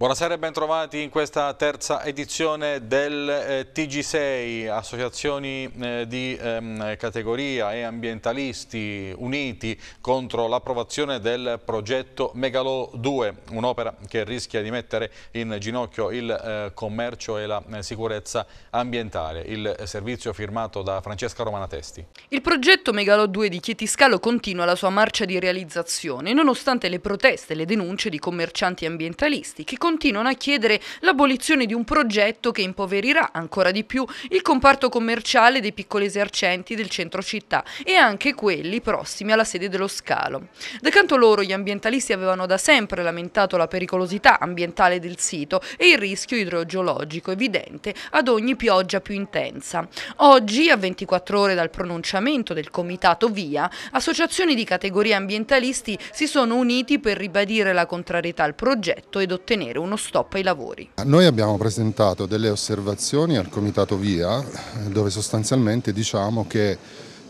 Buonasera e bentrovati in questa terza edizione del eh, TG6, associazioni eh, di ehm, categoria e ambientalisti uniti contro l'approvazione del progetto Megalo 2, un'opera che rischia di mettere in ginocchio il eh, commercio e la eh, sicurezza ambientale. Il servizio firmato da Francesca Romanatesti. Il progetto Megalo 2 di Chietiscalo continua la sua marcia di realizzazione, nonostante le proteste e le denunce di commercianti ambientalisti che continuano a chiedere l'abolizione di un progetto che impoverirà ancora di più il comparto commerciale dei piccoli esercenti del centro città e anche quelli prossimi alla sede dello scalo. Da canto loro gli ambientalisti avevano da sempre lamentato la pericolosità ambientale del sito e il rischio idrogeologico evidente ad ogni pioggia più intensa. Oggi, a 24 ore dal pronunciamento del comitato VIA, associazioni di categoria ambientalisti si sono uniti per ribadire la contrarietà al progetto ed ottenere uno stop ai lavori. Noi abbiamo presentato delle osservazioni al Comitato Via dove sostanzialmente diciamo che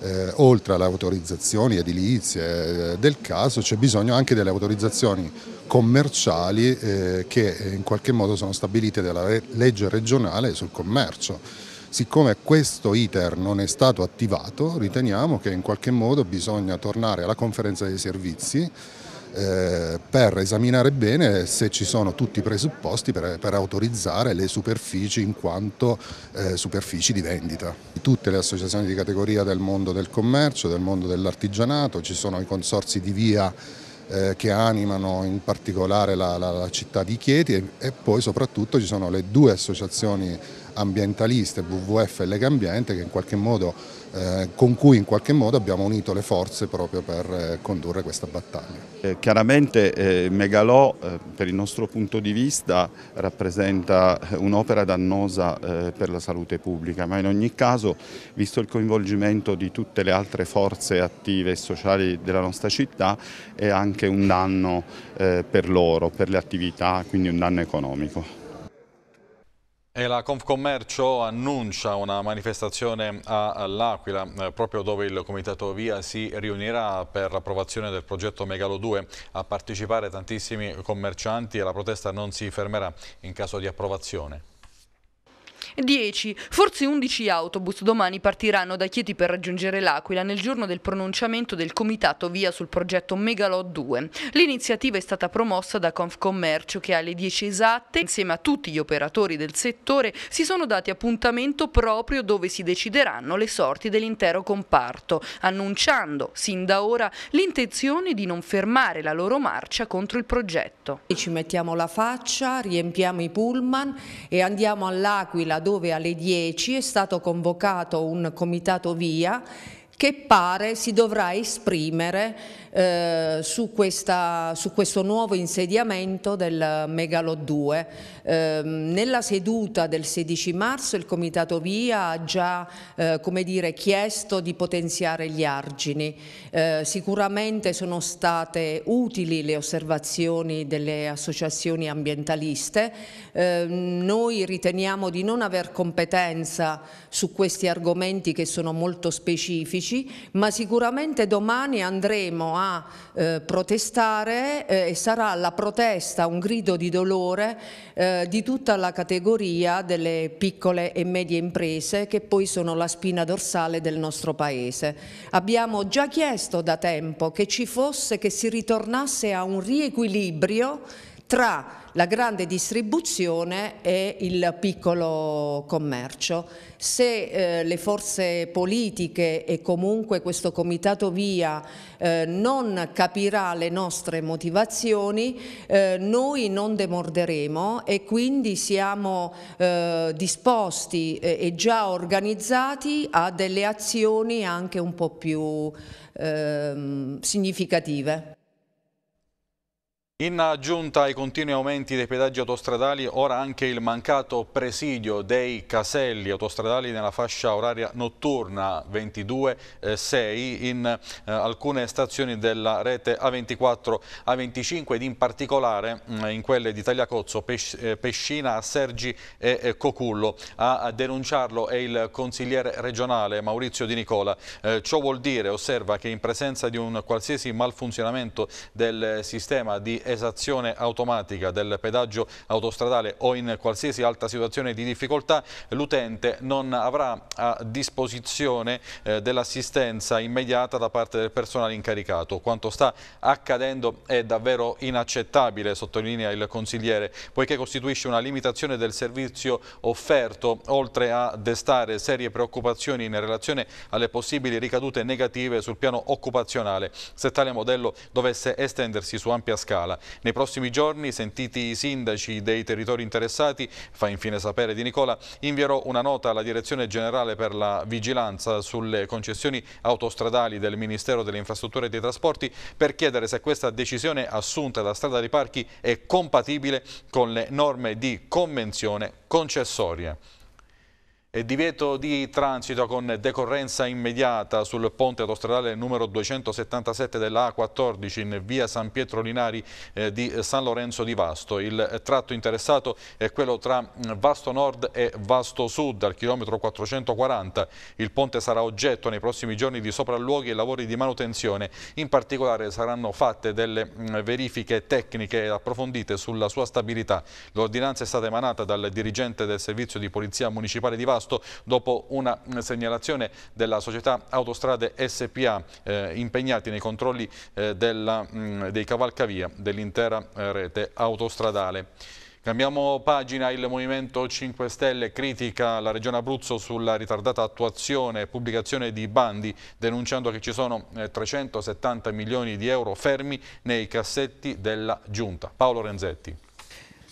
eh, oltre alle autorizzazioni edilizie eh, del caso c'è bisogno anche delle autorizzazioni commerciali eh, che in qualche modo sono stabilite dalla re legge regionale sul commercio. Siccome questo iter non è stato attivato riteniamo che in qualche modo bisogna tornare alla conferenza dei servizi eh, per esaminare bene se ci sono tutti i presupposti per, per autorizzare le superfici in quanto eh, superfici di vendita. Tutte le associazioni di categoria del mondo del commercio, del mondo dell'artigianato, ci sono i consorsi di via eh, che animano in particolare la, la, la città di Chieti e, e poi soprattutto ci sono le due associazioni ambientaliste, WWF e Lega Ambiente modo, eh, con cui in qualche modo abbiamo unito le forze proprio per eh, condurre questa battaglia. Eh, chiaramente eh, Megalò eh, per il nostro punto di vista rappresenta eh, un'opera dannosa per la salute pubblica, ma in ogni caso visto il coinvolgimento di tutte le altre forze attive e sociali della nostra città è anche un danno per loro, per le attività, quindi un danno economico. E la Confcommercio annuncia una manifestazione all'Aquila, eh, proprio dove il Comitato Via si riunirà per l'approvazione del progetto Megalo 2. A partecipare tantissimi commercianti e la protesta non si fermerà in caso di approvazione. 10, forse 11 autobus domani partiranno da Chieti per raggiungere l'Aquila nel giorno del pronunciamento del comitato via sul progetto Megalod 2. L'iniziativa è stata promossa da Confcommercio che alle 10 esatte, insieme a tutti gli operatori del settore, si sono dati appuntamento proprio dove si decideranno le sorti dell'intero comparto, annunciando sin da ora l'intenzione di non fermare la loro marcia contro il progetto. Ci mettiamo la faccia, riempiamo i pullman e andiamo all'Aquila dove alle 10 è stato convocato un comitato via che pare si dovrà esprimere eh, su, questa, su, questo nuovo insediamento del Megalo 2. Eh, nella seduta del 16 marzo il Comitato Via ha già eh, dire, chiesto di potenziare gli argini. Eh, sicuramente sono state utili le osservazioni delle associazioni ambientaliste. Ehm, noi riteniamo di non aver competenza su questi argomenti che sono molto specifici, ma sicuramente domani andremo a eh, protestare eh, e sarà la protesta un grido di dolore eh, di tutta la categoria delle piccole e medie imprese che poi sono la spina dorsale del nostro Paese. Abbiamo già chiesto da tempo che ci fosse, che si ritornasse a un riequilibrio tra la grande distribuzione e il piccolo commercio. Se eh, le forze politiche e comunque questo comitato via eh, non capirà le nostre motivazioni, eh, noi non demorderemo e quindi siamo eh, disposti e già organizzati a delle azioni anche un po' più ehm, significative. In aggiunta ai continui aumenti dei pedaggi autostradali, ora anche il mancato presidio dei caselli autostradali nella fascia oraria notturna 22-6 eh, in eh, alcune stazioni della rete A24-A25 ed in particolare mm, in quelle di Tagliacozzo, eh, Pescina, Sergi e Cocullo. A denunciarlo è il consigliere regionale Maurizio Di Nicola. ciò vuol dire, osserva, che in presenza di un qualsiasi malfunzionamento del sistema di esazione automatica del pedaggio autostradale o in qualsiasi altra situazione di difficoltà, l'utente non avrà a disposizione eh, dell'assistenza immediata da parte del personale incaricato. Quanto sta accadendo è davvero inaccettabile, sottolinea il consigliere, poiché costituisce una limitazione del servizio offerto, oltre a destare serie preoccupazioni in relazione alle possibili ricadute negative sul piano occupazionale, se tale modello dovesse estendersi su ampia scala. Nei prossimi giorni, sentiti i sindaci dei territori interessati, fa infine sapere Di Nicola, invierò una nota alla Direzione Generale per la Vigilanza sulle concessioni autostradali del Ministero delle Infrastrutture e dei Trasporti per chiedere se questa decisione assunta da Strada dei Parchi è compatibile con le norme di convenzione concessoria. Divieto di transito con decorrenza immediata sul ponte autostradale numero 277 della A14 in via San Pietro Linari eh, di San Lorenzo di Vasto. Il tratto interessato è quello tra Vasto Nord e Vasto Sud al chilometro 440. Il ponte sarà oggetto nei prossimi giorni di sopralluoghi e lavori di manutenzione. In particolare saranno fatte delle mm, verifiche tecniche approfondite sulla sua stabilità. L'ordinanza è stata emanata dal dirigente del servizio di polizia municipale di Vasto contrasto dopo una mm, segnalazione della società Autostrade SPA eh, impegnati nei controlli eh, della, mh, mm, dei cavalcavia dell'intera eh, rete autostradale. Cambiamo pagina, il Movimento 5 Stelle critica la Regione Abruzzo sulla ritardata attuazione e pubblicazione di bandi, denunciando che ci sono 370 eh, milioni di euro fermi nei cassetti della Giunta. Paolo Renzetti.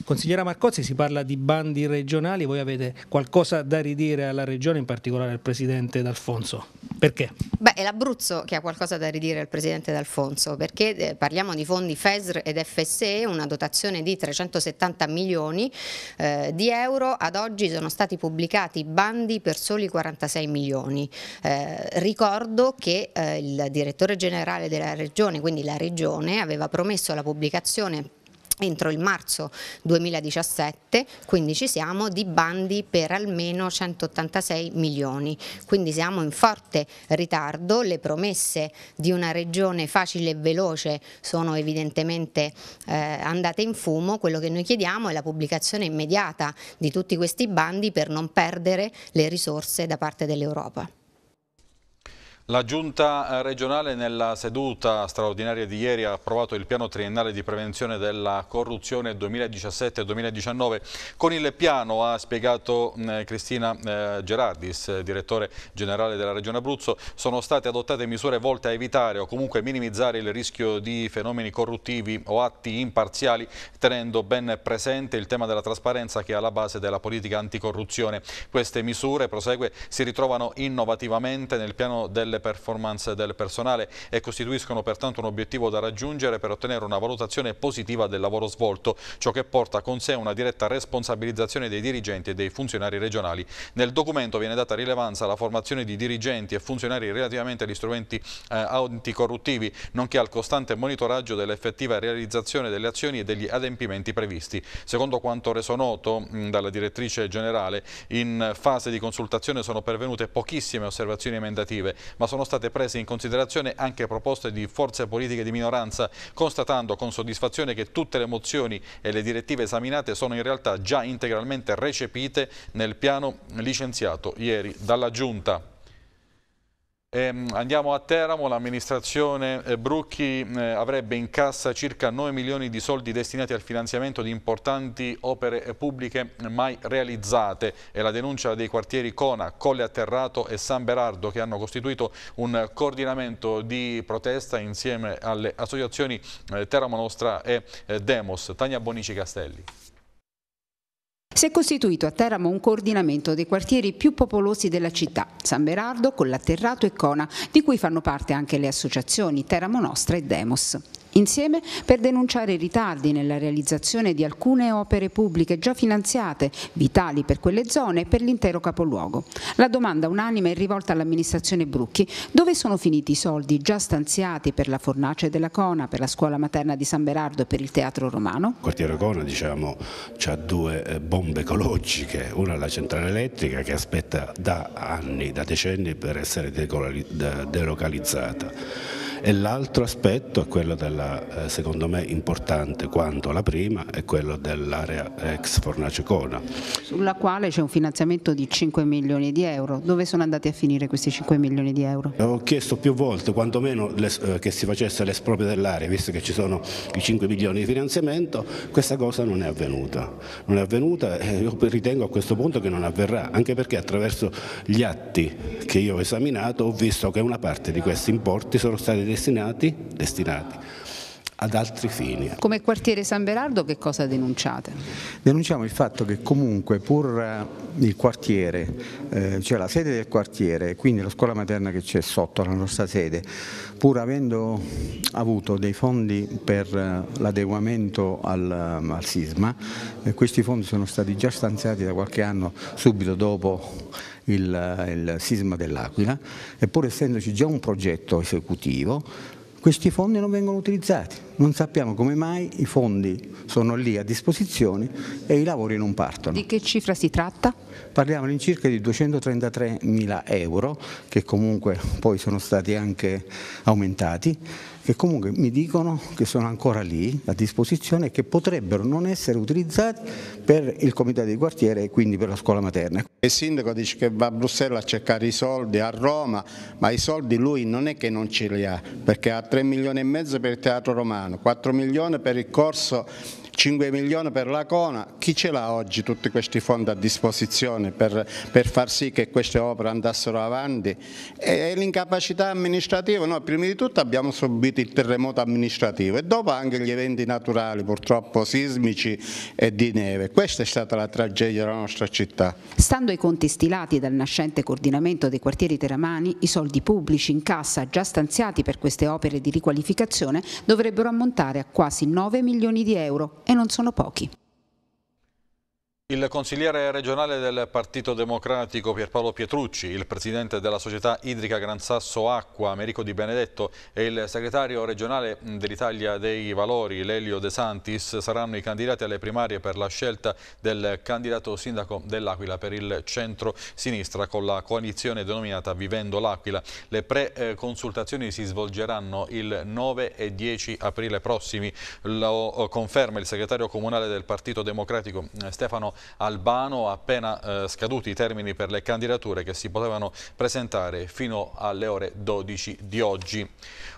Consigliera Marcozzi, si parla di bandi regionali, voi avete qualcosa da ridire alla regione, in particolare al Presidente D'Alfonso? Perché? Beh, è l'Abruzzo che ha qualcosa da ridire al Presidente D'Alfonso, perché eh, parliamo di fondi FESR ed FSE, una dotazione di 370 milioni eh, di euro, ad oggi sono stati pubblicati bandi per soli 46 milioni. Eh, ricordo che eh, il direttore generale della regione, quindi la regione, aveva promesso la pubblicazione entro il marzo 2017, quindi ci siamo, di bandi per almeno 186 milioni, quindi siamo in forte ritardo, le promesse di una regione facile e veloce sono evidentemente eh, andate in fumo, quello che noi chiediamo è la pubblicazione immediata di tutti questi bandi per non perdere le risorse da parte dell'Europa. La Giunta eh, regionale nella seduta straordinaria di ieri ha approvato il piano triennale di prevenzione della corruzione 2017-2019. Con il piano, ha spiegato Cristina eh, Gerardis, direttore generale della Regione Abruzzo, sono state adottate misure volte a evitare o comunque minimizzare il rischio di fenomeni corruttivi o atti imparziali, tenendo ben presente il tema della trasparenza che è alla base della politica anticorruzione. Queste misure, prosegue, si ritrovano innovativamente nel piano delle delle performance del personale e costituiscono pertanto un obiettivo da raggiungere per ottenere una valutazione positiva del lavoro svolto, ciò che porta con sé una diretta responsabilizzazione dei dirigenti e dei funzionari regionali. Nel documento viene data rilevanza alla formazione di dirigenti e funzionari relativamente agli strumenti eh, anticorruttivi, nonché al costante monitoraggio dell'effettiva realizzazione delle azioni e degli adempimenti previsti. Secondo quanto reso noto mh, mm, dalla direttrice generale, in fase di consultazione sono pervenute pochissime osservazioni emendative, ma sono state prese in considerazione anche proposte di forze politiche di minoranza, constatando con soddisfazione che tutte le mozioni e le direttive esaminate sono in realtà già integralmente recepite nel piano licenziato ieri dalla Giunta. Ehm, andiamo a Teramo, l'amministrazione eh, Brucchi eh, avrebbe in cassa circa 9 milioni di soldi destinati al finanziamento di importanti opere pubbliche mai realizzate e la denuncia dei quartieri Cona, Colle Atterrato e San Berardo che hanno costituito un coordinamento di protesta insieme alle associazioni eh, Teramo Nostra e Demos. Tania Bonici Castelli si è costituito a Teramo un coordinamento dei quartieri più popolosi della città, San Berardo, Collaterrato e Cona, di cui fanno parte anche le associazioni Teramo Nostra e Demos insieme per denunciare i ritardi nella realizzazione di alcune opere pubbliche già finanziate, vitali per quelle zone e per l'intero capoluogo. La domanda unanime è rivolta all'amministrazione Brucchi, dove sono finiti i soldi già stanziati per la fornace della Cona, per la scuola materna di San Berardo e per il teatro romano? Il quartiere Cona diciamo, ha due eh, bombe ecologiche, una è la centrale elettrica che aspetta da anni, da decenni per essere delocalizzata e l'altro aspetto è quello della, eh, secondo me importante quanto la prima, è quello dell'area ex Fornace Cona. Sulla quale c'è un finanziamento di 5 milioni di euro. Dove sono andati a finire questi 5 milioni di euro? Ho chiesto più volte, quantomeno le, eh, che si facesse l'esproprio dell'area, visto che ci sono i 5 milioni di finanziamento, questa cosa non è avvenuta. Non è avvenuta e io ritengo a questo punto che non avverrà, anche perché attraverso gli atti che io ho esaminato ho visto che una parte di questi importi sono stati destinati, destinati ad altri fini. Come quartiere San Berardo che cosa denunciate? Denunciamo il fatto che comunque pur eh, il quartiere, eh, cioè la sede del quartiere, quindi la scuola materna che c'è sotto la nostra sede, pur avendo avuto dei fondi per eh, l'adeguamento al, ehm, al, sisma, questi fondi sono stati già stanziati da qualche anno subito dopo il, il sisma dell'Aquila e pur essendoci già un progetto esecutivo questi fondi non vengono utilizzati, non sappiamo come mai i fondi sono lì a disposizione e i lavori non partono. Di che cifra si tratta? Parliamo all'incirca di 233 mila euro che comunque poi sono stati anche aumentati che comunque mi dicono che sono ancora lì a disposizione e che potrebbero non essere utilizzati per il comitato di quartiere e quindi per la scuola materna. Il sindaco dice che va a Bruxelles a cercare i soldi a Roma, ma i soldi lui non è che non ce li ha, perché ha 3 milioni e mezzo per il teatro romano, 4 milioni per il corso 5 milioni per la Cona, chi ce l'ha oggi tutti questi fondi a disposizione per, per, far sì che queste opere andassero avanti? E, l'incapacità amministrativa, noi prima di tutto abbiamo subito il terremoto amministrativo e dopo anche gli eventi naturali purtroppo sismici e di neve. Questa è stata la tragedia della nostra città. Stando ai conti stilati dal nascente coordinamento dei quartieri teramani, i soldi pubblici in cassa già stanziati per queste opere di riqualificazione dovrebbero ammontare a quasi 9 milioni di euro e non sono pochi. Il consigliere regionale del Partito Democratico Pierpaolo Pietrucci, il presidente della società idrica Gran Sasso Acqua Americo Di Benedetto e il segretario regionale dell'Italia dei Valori Lelio De Santis saranno i candidati alle primarie per la scelta del candidato sindaco dell'Aquila per il centro-sinistra con la coalizione denominata Vivendo l'Aquila. Le pre-consultazioni si svolgeranno il 9 e 10 aprile prossimi. Lo conferma il segretario comunale del Partito Democratico Stefano Albano appena eh, scaduti i termini per le candidature che si potevano presentare fino alle ore 12 di oggi.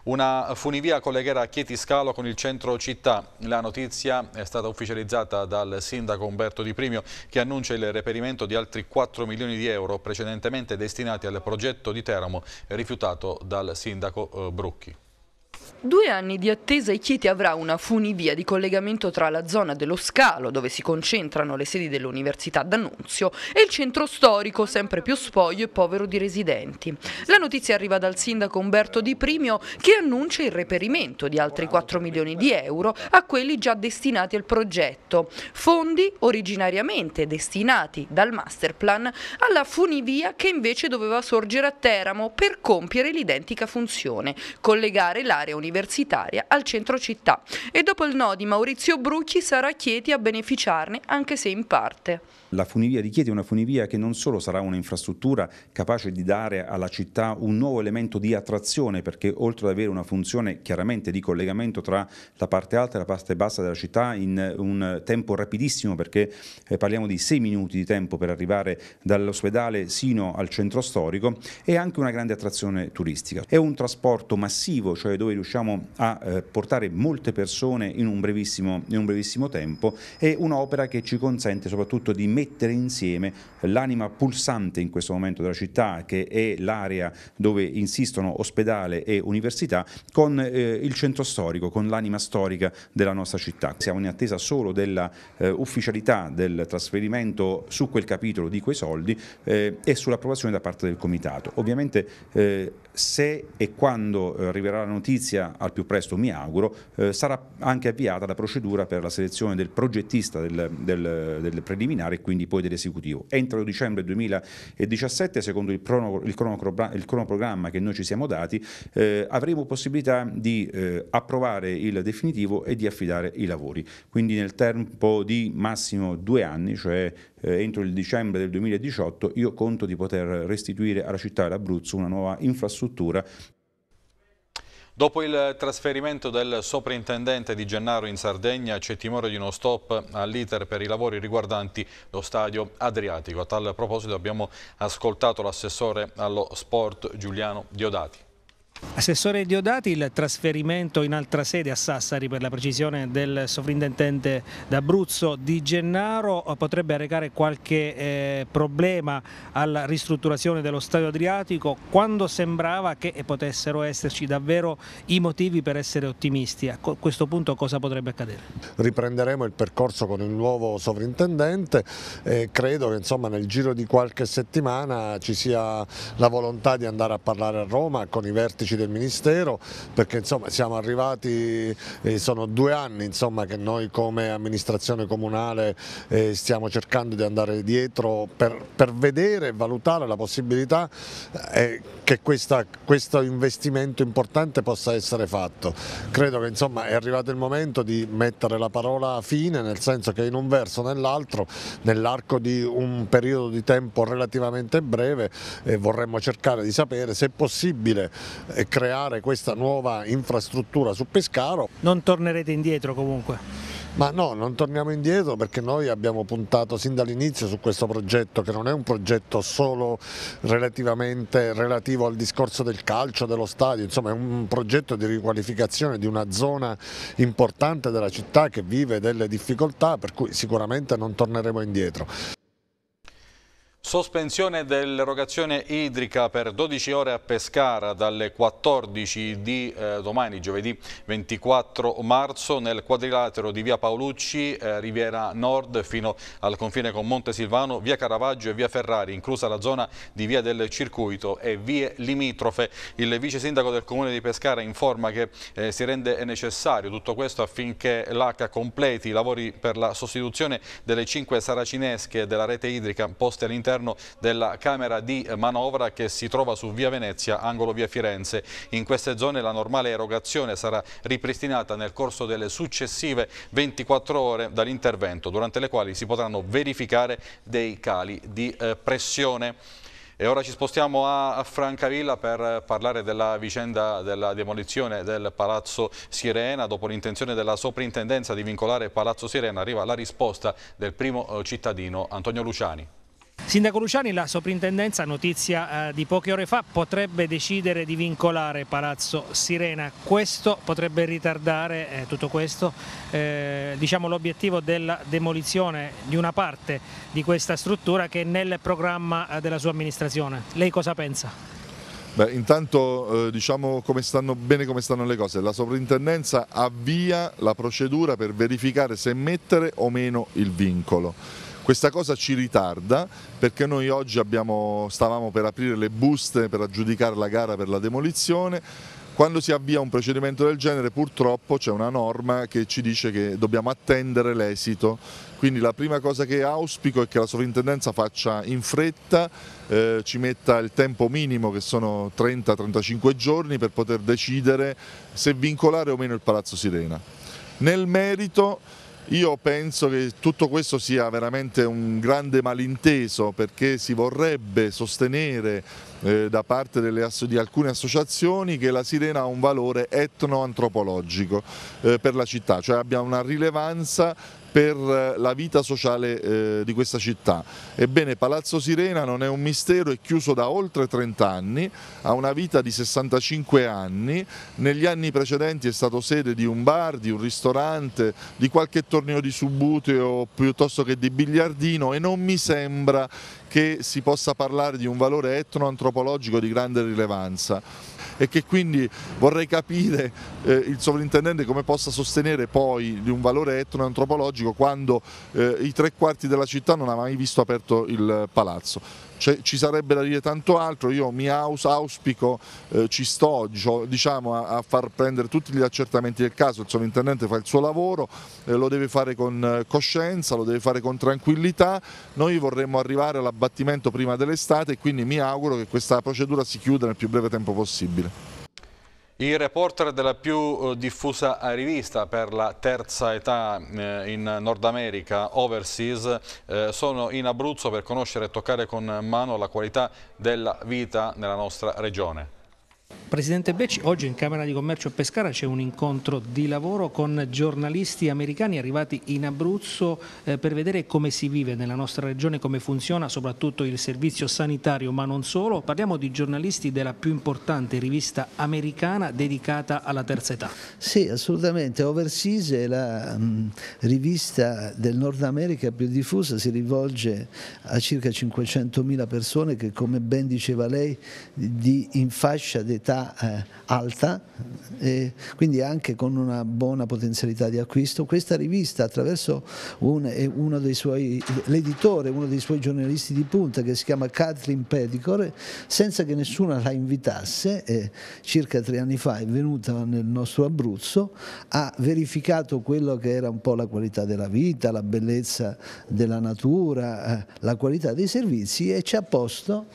Una funivia collegherà Chieti Scalo con il centro città. La notizia è stata ufficializzata dal sindaco Umberto Di Primio che annuncia il reperimento di altri 4 milioni di euro precedentemente destinati al progetto di Teramo rifiutato dal sindaco eh, Brucchi. Due anni di attesa e Chieti avrà una funivia di collegamento tra la zona dello Scalo, dove si concentrano le sedi dell'Università d'Annunzio, e il centro storico, sempre più spoglio e povero di residenti. La notizia arriva dal sindaco Umberto Di Primio che annuncia il reperimento di altri 4 milioni di euro a quelli già destinati al progetto, fondi originariamente destinati dal masterplan alla funivia che invece doveva sorgere a Teramo per compiere l'identica funzione, collegare l'area universitaria al centro città e dopo il no di Maurizio Brucchi sarà Chieti a beneficiarne anche se in parte. La funivia di Chieti è una funivia che non solo sarà un'infrastruttura capace di dare alla città un nuovo elemento di attrazione perché oltre ad avere una funzione chiaramente di collegamento tra la parte alta e la parte bassa della città in un tempo rapidissimo perché eh, parliamo di sei minuti di tempo per arrivare dall'ospedale sino al centro storico, è anche una grande attrazione turistica. È un trasporto massivo, cioè dove riuscire riusciamo a eh, portare molte persone in un, brevissimo, in un brevissimo tempo e un'opera che ci consente soprattutto di mettere insieme l'anima pulsante in questo momento della città che è l'area dove insistono ospedale e università con eh, il centro storico, con l'anima storica della nostra città. Siamo in attesa solo della eh, ufficialità del trasferimento su quel capitolo di quei soldi eh, e sull'approvazione da parte del Comitato. Ovviamente eh, se e quando eh, arriverà la notizia inizia al più presto, mi auguro, eh, sarà anche avviata la procedura per la selezione del progettista del, del, del preliminare e quindi poi dell'esecutivo. Entro dicembre 2017, secondo il, crono, il, crono, il cronoprogramma che noi ci siamo dati, eh, avremo possibilità di eh, approvare il definitivo e di affidare i lavori. Quindi nel tempo di massimo due anni, cioè eh, entro il dicembre del 2018, io conto di poter restituire alla città dell'Abruzzo una nuova infrastruttura Dopo il trasferimento del soprintendente di Gennaro in Sardegna c'è timore di uno stop all'iter per i lavori riguardanti lo stadio Adriatico. A tal proposito abbiamo ascoltato l'assessore allo sport Giuliano Diodati. Assessore Diodati, il trasferimento in altra sede a Sassari per la precisione del sovrintendente d'Abruzzo di Gennaro eh, potrebbe arrecare qualche eh, problema alla ristrutturazione dello stadio Adriatico quando sembrava che potessero esserci davvero i motivi per essere ottimisti. A questo punto cosa potrebbe accadere? Riprenderemo il percorso con il nuovo sovrintendente e credo che insomma, nel giro di qualche settimana ci sia la volontà di andare a parlare a Roma con i vertici tecnici del Ministero perché insomma siamo arrivati, eh, sono due anni insomma, che noi come amministrazione comunale eh, stiamo cercando di andare dietro per, per vedere e valutare la possibilità eh, che questa, questo investimento importante possa essere fatto. Credo che insomma, è arrivato il momento di mettere la parola fine nel senso che in un verso o nell'altro nell'arco di un periodo di tempo relativamente breve eh, vorremmo cercare di sapere se è possibile eh, creare questa nuova infrastruttura su Pescaro. Non tornerete indietro comunque? Ma no, non torniamo indietro perché noi abbiamo puntato sin dall'inizio su questo progetto che non è un progetto solo relativamente relativo al discorso del calcio, dello stadio, insomma è un progetto di riqualificazione di una zona importante della città che vive delle difficoltà per cui sicuramente non torneremo indietro. Sospensione dell'erogazione idrica per 12 ore a Pescara dalle 14 di eh, domani, giovedì 24 marzo, nel quadrilatero di via Paolucci, eh, Riviera Nord, fino al confine con Monte Silvano, via Caravaggio e via Ferrari, inclusa la zona di via del Circuito e vie limitrofe. Il vice sindaco del comune di Pescara informa che eh, si rende necessario tutto questo affinché l'ACA completi i lavori per la sostituzione delle 5 saracinesche della rete idrica poste all'interno all'interno della Camera di Manovra che si trova su via Venezia, angolo via Firenze. In queste zone la normale erogazione sarà ripristinata nel corso delle successive 24 ore dall'intervento, durante le quali si potranno verificare dei cali di eh, pressione. E ora ci spostiamo a Francavilla per parlare della vicenda della demolizione del Palazzo Sirena. Dopo l'intenzione della soprintendenza di vincolare Palazzo Sirena arriva la risposta del primo eh, cittadino Antonio Luciani. Sindaco Luciani, la soprintendenza, notizia eh, di poche ore fa, potrebbe decidere di vincolare Palazzo Sirena. Questo potrebbe ritardare eh, tutto questo, eh, diciamo, l'obiettivo della demolizione di una parte di questa struttura che è nel programma eh, della sua amministrazione. Lei cosa pensa? Beh, intanto eh, diciamo come stanno, bene come stanno le cose, la sovrintendenza avvia la procedura per verificare se mettere o meno il vincolo. Questa cosa ci ritarda perché noi oggi abbiamo, stavamo per aprire le buste per aggiudicare la gara per la demolizione. Quando si avvia un procedimento del genere purtroppo c'è una norma che ci dice che dobbiamo attendere l'esito, quindi la prima cosa che auspico è che la sovrintendenza faccia in fretta, eh, ci metta il tempo minimo che sono 30-35 giorni per poter decidere se vincolare o meno il Palazzo Sirena. Nel merito io penso che tutto questo sia veramente un grande malinteso perché si vorrebbe sostenere eh, da parte di alcune associazioni che la sirena ha un valore etno-antropologico eh, per la città, cioè abbia una rilevanza per eh, la vita sociale eh, di questa città. Ebbene Palazzo Sirena non è un mistero, è chiuso da oltre 30 anni, ha una vita di 65 anni, negli anni precedenti è stato sede di un bar, di un ristorante, di qualche torneo di subuteo piuttosto che di biliardino e non mi sembra che si possa parlare di un valore etnoantropologico di grande rilevanza e che quindi vorrei capire eh, il sovrintendente come possa sostenere poi di un valore etno-antropologico quando eh, i tre quarti della città non ha mai visto aperto il palazzo cioè, ci sarebbe da dire tanto altro, io mi aus, auspico, eh, ci sto diciamo, a, a, far prendere tutti gli accertamenti del caso, il sovrintendente fa il suo lavoro, eh, lo deve fare con eh, coscienza, lo deve fare con tranquillità, noi vorremmo arrivare all'abbattimento prima dell'estate e quindi mi auguro che questa procedura si chiuda nel più breve tempo possibile. Il reporter della più eh, diffusa rivista per la terza età eh, in Nord America, Overseas, eh, sono in Abruzzo per conoscere e toccare con mano la qualità della vita nella nostra regione. Presidente Becci, oggi in Camera di Commercio a Pescara c'è un incontro di lavoro con giornalisti americani arrivati in Abruzzo eh, per vedere come si vive nella nostra regione, come funziona soprattutto il servizio sanitario, ma non solo. Parliamo di giornalisti della più importante rivista americana dedicata alla terza età. Sì, assolutamente. Overseas è la mm, rivista del Nord America più diffusa, si rivolge a circa 500.000 persone che come ben diceva lei in fascia dei età eh, alta, quindi anche con una buona potenzialità di acquisto. Questa rivista attraverso un, uno dei suoi, l'editore, uno dei suoi giornalisti di punta che si chiama Catherine Pedicore, senza che nessuno la invitasse, eh, circa tre anni fa è venuta nel nostro Abruzzo, ha verificato quello che era un po' la qualità della vita, la bellezza della natura, eh, la qualità dei servizi e ci ha posto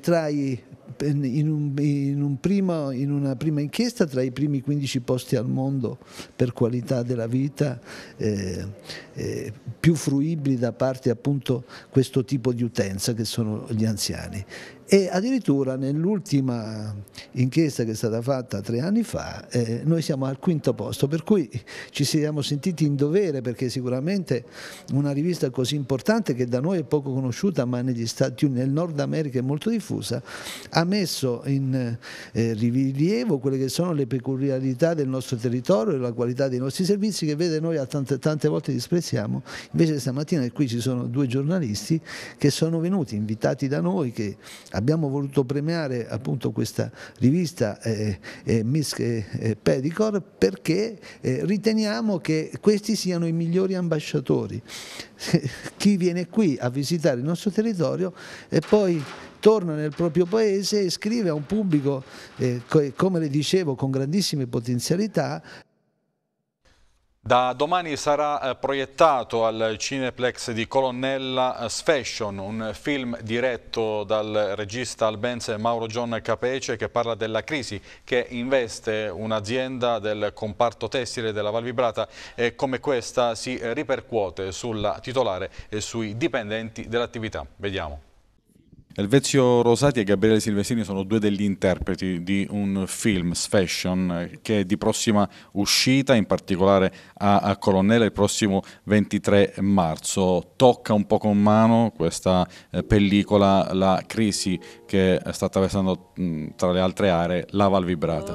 tra i in, un, in, un primo, in, una prima inchiesta tra i primi 15 posti al mondo per qualità della vita, eh, eh, più fruibili da parte appunto questo tipo di utenza che sono gli anziani. E addirittura nell'ultima inchiesta che è stata fatta tre anni fa, eh, noi siamo al quinto posto, per cui ci siamo sentiti in dovere perché sicuramente una rivista così importante che da noi è poco conosciuta, ma negli Stati Uniti, nel Nord America è molto diffusa, ha messo in eh, rilievo quelle che sono le peculiarità del nostro territorio e la qualità dei nostri servizi che vede noi tante, tante volte disprezziamo. Invece stamattina qui ci sono due giornalisti che sono venuti invitati da noi che abbiamo voluto premiare appunto questa rivista eh, eh, Misk eh, eh, eh Pedicor perché eh, riteniamo che questi siano i migliori ambasciatori. Chi viene qui a visitare il nostro territorio e poi torna nel proprio paese e scrive a un pubblico, come le dicevo, con grandissime potenzialità da domani sarà eh, proiettato al Cineplex di Colonnella eh, Sfashion, un film diretto dal regista albense Mauro John Capece che parla della crisi che investe un'azienda del comparto tessile della Val Vibrata e come questa si ripercuote sulla titolare e sui dipendenti dell'attività. Vediamo. Elvezio Rosati e Gabriele Silvestrini sono due degli interpreti di un film, Sfashion, che è di prossima uscita, in particolare a, a Colonnella il prossimo 23 marzo. Tocca un po' con mano questa eh, pellicola la crisi che sta attraversando mh, tra le altre aree la Val Vibrata.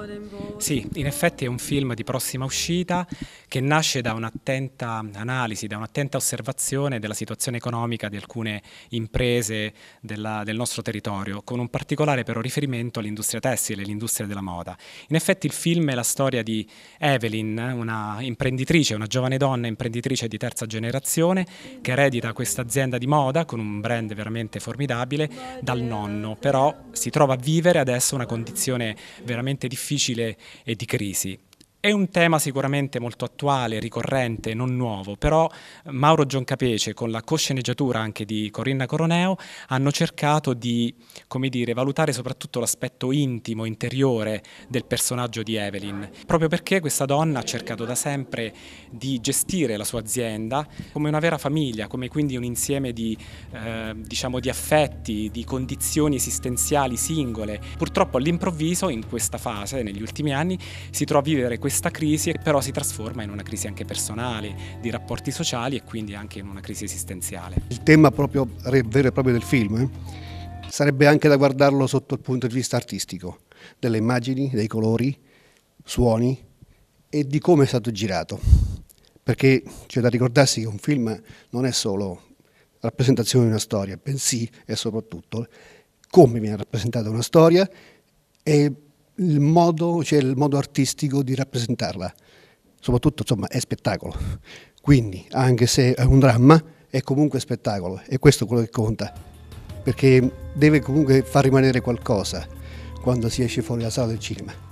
Sì, in effetti è un film di prossima uscita che nasce da un'attenta analisi, da un'attenta osservazione della situazione economica di alcune imprese della, della del nostro territorio, con un particolare però riferimento all'industria tessile e all'industria della moda. In effetti il film è la storia di Evelyn, una imprenditrice, una giovane donna imprenditrice di terza generazione, che eredita questa azienda di moda con un brand veramente formidabile dal nonno, però si trova a vivere adesso una condizione veramente difficile e di crisi. È un tema sicuramente molto attuale, ricorrente, non nuovo, però Mauro Giancapece con la cosceneggiatura anche di Corinna Coroneo hanno cercato di dire, valutare soprattutto l'aspetto intimo, interiore del personaggio di Evelyn, proprio perché questa donna ha cercato da sempre di gestire la sua azienda come una vera famiglia, come quindi un insieme di, eh, diciamo, di affetti, di condizioni esistenziali singole. Purtroppo all'improvviso, in questa fase, negli ultimi anni, si trova a vivere questa questa crisi però si trasforma in una crisi anche personale, di rapporti sociali e quindi anche in una crisi esistenziale. Il tema proprio vero e proprio del film eh? sarebbe anche da guardarlo sotto il punto di vista artistico, delle immagini, dei colori, suoni e di come è stato girato. Perché c'è da ricordarsi che un film non è solo rappresentazione di una storia, bensì e soprattutto come viene rappresentata una storia e il modo, cioè il modo artistico di rappresentarla. Soprattutto, insomma, è spettacolo. Quindi, anche se è un dramma, è comunque spettacolo e questo è quello che conta, perché deve comunque far rimanere qualcosa quando si esce fuori dalla sala del cinema.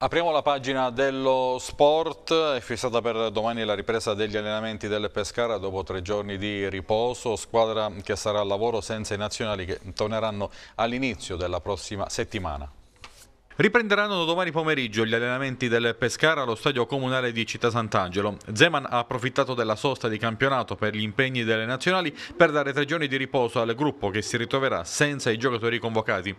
Apriamo la pagina dello sport, è fissata per domani la ripresa degli allenamenti del Pescara dopo tre giorni di riposo, squadra che sarà al lavoro senza i nazionali che torneranno all'inizio della prossima settimana. Riprenderanno domani pomeriggio gli allenamenti del Pescara allo stadio comunale di Città Sant'Angelo. Zeman ha approfittato della sosta di campionato per gli impegni delle nazionali per dare tre giorni di riposo al gruppo che si ritroverà senza i giocatori convocati.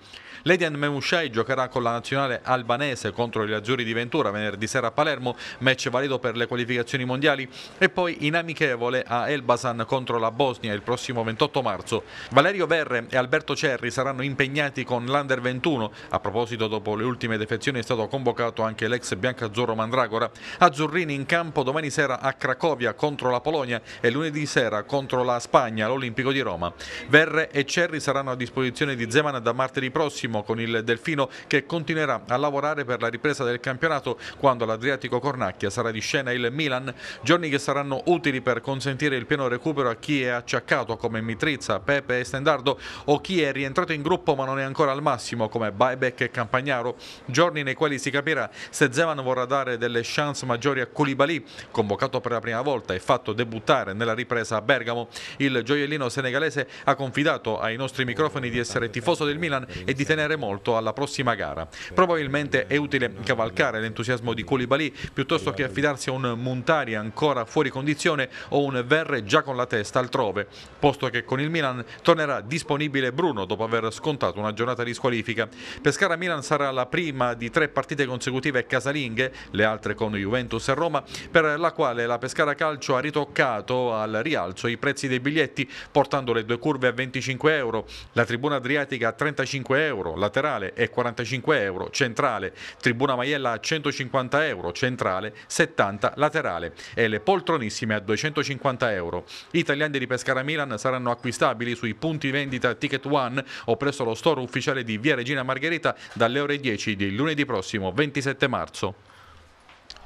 Ledian Memushai giocherà con la nazionale albanese contro gli azzurri di Ventura venerdì sera a Palermo, match valido per le qualificazioni mondiali, e poi in amichevole a Elbasan contro la Bosnia il prossimo 28 marzo. Valerio Verre e Alberto Cerri saranno impegnati con l'Under 21 a proposito dopo le ultime defezioni è stato convocato anche l'ex biancazzurro Mandragora. Azzurrini in campo domani sera a Cracovia contro la Polonia e lunedì sera contro la Spagna all'Olimpico di Roma. Verre e Cerri saranno a disposizione di Zeman da martedì prossimo con il Delfino che continuerà a lavorare per la ripresa del campionato quando l'Adriatico Cornacchia sarà di scena il Milan, giorni che saranno utili per consentire il pieno recupero a chi è acciaccato come Mitrizza, Pepe e Stendardo o chi è rientrato in gruppo ma non è ancora al massimo come Baebec e Campagnaro giorni nei quali si capirà se Zeman vorrà dare delle chance maggiori a Koulibaly, convocato per la prima volta e fatto debuttare nella ripresa a Bergamo. Il gioiellino senegalese ha confidato ai nostri microfoni di essere tifoso del Milan e di tenere molto alla prossima gara. Probabilmente è utile cavalcare l'entusiasmo di Koulibaly piuttosto che affidarsi a un Montari ancora fuori condizione o un Verre già con la testa altrove, posto che con il Milan tornerà disponibile Bruno dopo aver scontato una giornata di squalifica. Pescara-Milan sarà la prima di tre partite consecutive casalinghe, le altre con Juventus e Roma, per la quale la Pescara Calcio ha ritoccato al rialzo i prezzi dei biglietti portando le due curve a 25 euro, la tribuna adriatica a 35 euro, laterale e 45 euro, centrale, tribuna Maiella a 150 euro, centrale 70, laterale e le poltronissime a 250 euro. I tagliandi di Pescara Milan saranno acquistabili sui punti vendita Ticket One o presso lo store ufficiale di Via Regina Margherita dalle ore 10 di lunedì prossimo 27 marzo.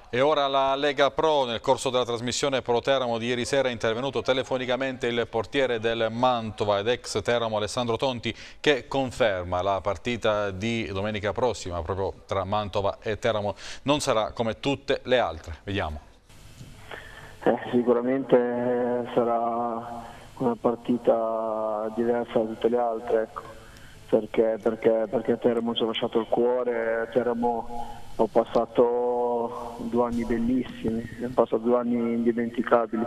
E ora la Lega Pro, nel corso della trasmissione Pro Teramo di ieri sera è intervenuto telefonicamente il portiere del Mantova ed ex Teramo Alessandro Tonti che conferma la partita di domenica prossima proprio tra Mantova e Teramo non sarà come tutte le altre. Vediamo. Eh, sicuramente sarà una partita diversa da tutte le altre. Ecco perché, perché, perché Teramo ci ho lasciato il cuore, a Teramo ho passato due anni bellissimi, ho passato due anni indimenticabili,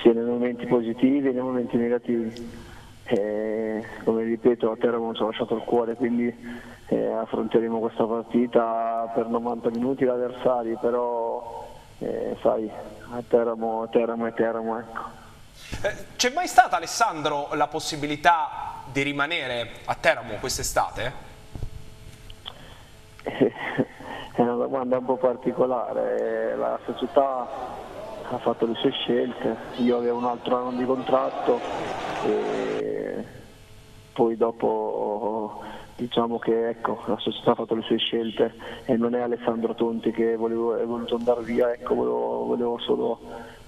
sia nei momenti positivi che nei momenti negativi. E, come ripeto a Teramo ci ho lasciato il cuore, quindi eh, affronteremo questa partita per 90 minuti da avversari, però eh, sai, a Teramo, Teramo e Teramo. Ecco. Eh, c'è mai stata Alessandro la possibilità di rimanere a Teramo quest'estate? È una domanda un po' particolare, la società ha fatto le sue scelte, io avevo un altro anno di contratto e poi dopo diciamo che ecco, la società ha fatto le sue scelte e non è Alessandro Tonti che volevo, è voluto andare via, ecco, volevo, volevo solo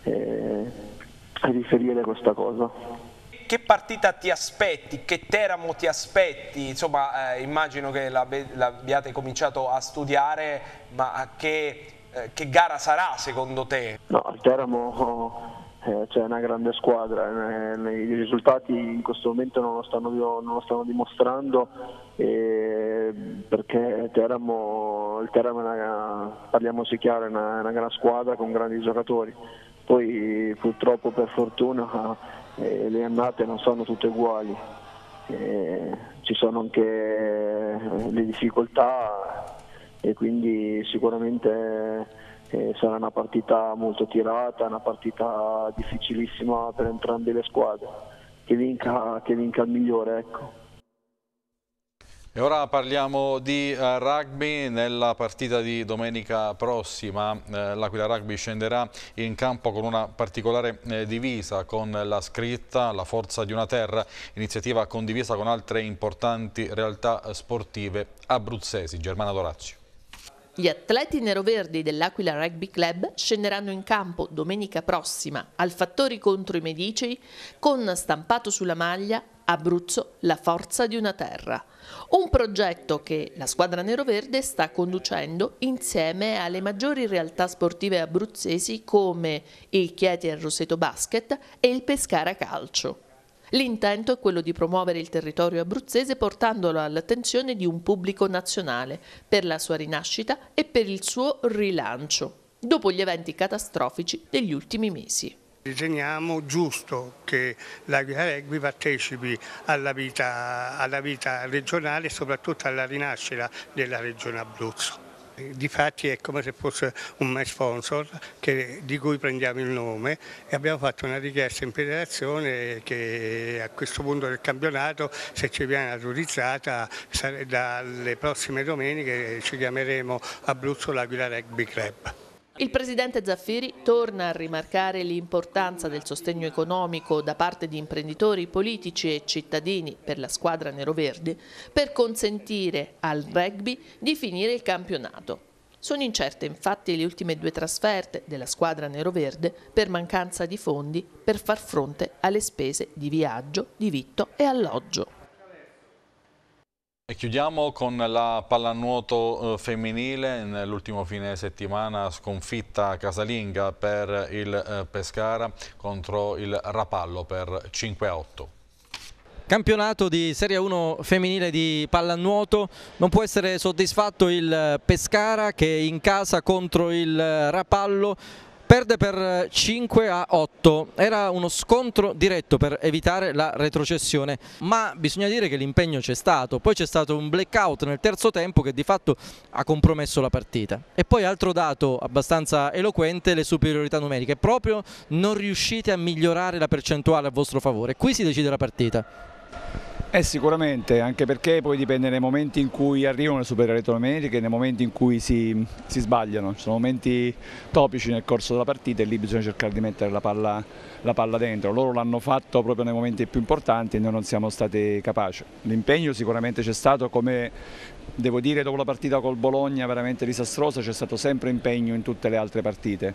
eh, riferire questa cosa che partita ti aspetti? Che Teramo ti aspetti? Insomma, eh, immagino che l'abbiate cominciato a studiare, ma che, eh, che, gara sarà secondo te? No, il Teramo eh, c'è una grande squadra, eh, i risultati in questo momento non lo stanno, non lo stanno dimostrando perché Teramo, il Teramo è una, parliamoci chiaro, è una, una gran squadra con grandi giocatori. Poi purtroppo per fortuna eh, le annate non sono tutte uguali, eh, ci sono anche eh, le difficoltà e quindi sicuramente eh, sarà una partita molto tirata, una partita difficilissima per entrambe le squadre, che vinca, che vinca il migliore. Ecco. E ora parliamo di eh, rugby nella partita di domenica prossima. Eh, L'Aquila Rugby scenderà in campo con una particolare eh, divisa con la scritta La forza di una terra, iniziativa condivisa con altre importanti realtà sportive abruzzesi. Germana Dorazio. Gli atleti neroverdi dell'Aquila Rugby Club scenderanno in campo domenica prossima al Fattori contro i Medicei con stampato sulla maglia Abruzzo, la forza di una terra. Un progetto che la squadra neroverde sta conducendo insieme alle maggiori realtà sportive abruzzesi come il Chieti e il Roseto Basket e il Pescara Calcio. L'intento è quello di promuovere il territorio abruzzese portandolo all'attenzione di un pubblico nazionale per la sua rinascita e per il suo rilancio, dopo gli eventi catastrofici degli ultimi mesi. Riteniamo giusto che l'Aquila Rugby partecipi alla vita, alla vita regionale e soprattutto alla rinascita della regione Abruzzo eh, difatti è come se fosse un mai sponsor che, di cui prendiamo il nome e abbiamo fatto una richiesta in federazione che a questo punto del campionato se ci viene autorizzata dalle prossime domeniche ci chiameremo Abruzzo L'Aquila Rugby Club. Il presidente Zaffiri torna a rimarcare l'importanza del sostegno economico da parte di imprenditori, politici e cittadini per la squadra neroverde per consentire al rugby di finire il campionato. Sono incerte infatti le ultime due trasferte della squadra neroverde per mancanza di fondi per far fronte alle spese di viaggio, di vitto e alloggio. E chiudiamo con la pallanuoto eh, femminile, nell'ultimo fine settimana sconfitta casalinga per il eh, Pescara contro il Rapallo per 5 a 8. Campionato di Serie 1 femminile di pallanuoto, non può essere soddisfatto il eh, Pescara che in casa contro il Rapallo perde per 5 eh, a 8, era uno scontro diretto per evitare la retrocessione, ma bisogna dire che l'impegno c'è stato, poi c'è stato un blackout nel terzo tempo che di fatto ha compromesso la partita. E poi altro dato abbastanza eloquente, le superiorità numeriche, proprio non riuscite a migliorare la percentuale a vostro favore, qui si decide la partita. Eh, sicuramente, anche perché poi dipende dai momenti in cui arrivano le superelettromagnetiche e nei momenti in cui si, si, sbagliano. Ci sono momenti topici nel corso della partita e lì bisogna cercare di mettere la palla, la palla dentro. Loro l'hanno fatto proprio nei momenti più importanti e noi non siamo stati capaci. L'impegno sicuramente c'è stato come devo dire dopo la partita col Bologna veramente disastrosa c'è stato sempre impegno in tutte le altre partite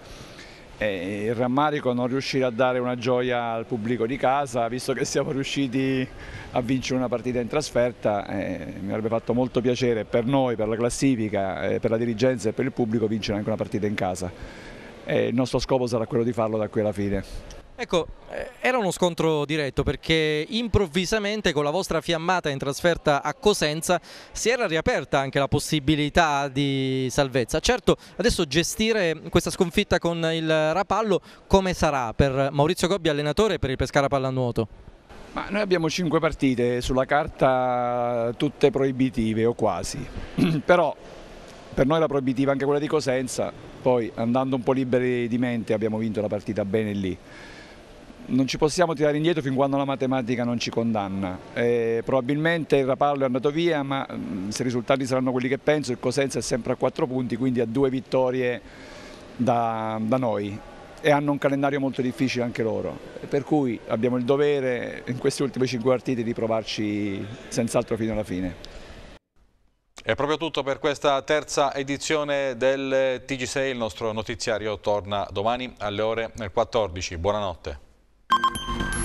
eh, il rammarico non riuscire a dare una gioia al pubblico di casa, visto che siamo riusciti a vincere una partita in trasferta, eh, mi avrebbe fatto molto piacere per noi, per la classifica, eh, per la dirigenza e per il pubblico vincere anche una partita in casa. Eh, il nostro scopo sarà quello di farlo da qui alla fine. Ecco, eh, era uno scontro diretto perché improvvisamente con la vostra fiammata in trasferta a Cosenza si era riaperta anche la possibilità di salvezza. Certo, adesso gestire questa sconfitta con il Rapallo come sarà per Maurizio Gobbi, allenatore per il Pescara Pallanuoto? Ma noi abbiamo cinque partite sulla carta tutte proibitive o quasi, però per noi era proibitiva anche quella di Cosenza, poi andando un po' liberi di mente abbiamo vinto la partita bene lì non ci possiamo tirare indietro fin quando la matematica non ci condanna. Eh, probabilmente il Rapallo è andato via, ma mm, se i risultati saranno quelli che penso, il Cosenza è sempre a quattro punti, quindi a due vittorie da, da noi e hanno un calendario molto difficile anche loro, per cui abbiamo il dovere in queste ultime cinque partite di provarci senz'altro fino alla fine. È proprio tutto per questa terza edizione del TG6, il nostro notiziario torna domani alle ore 14. Buonanotte. Thank you.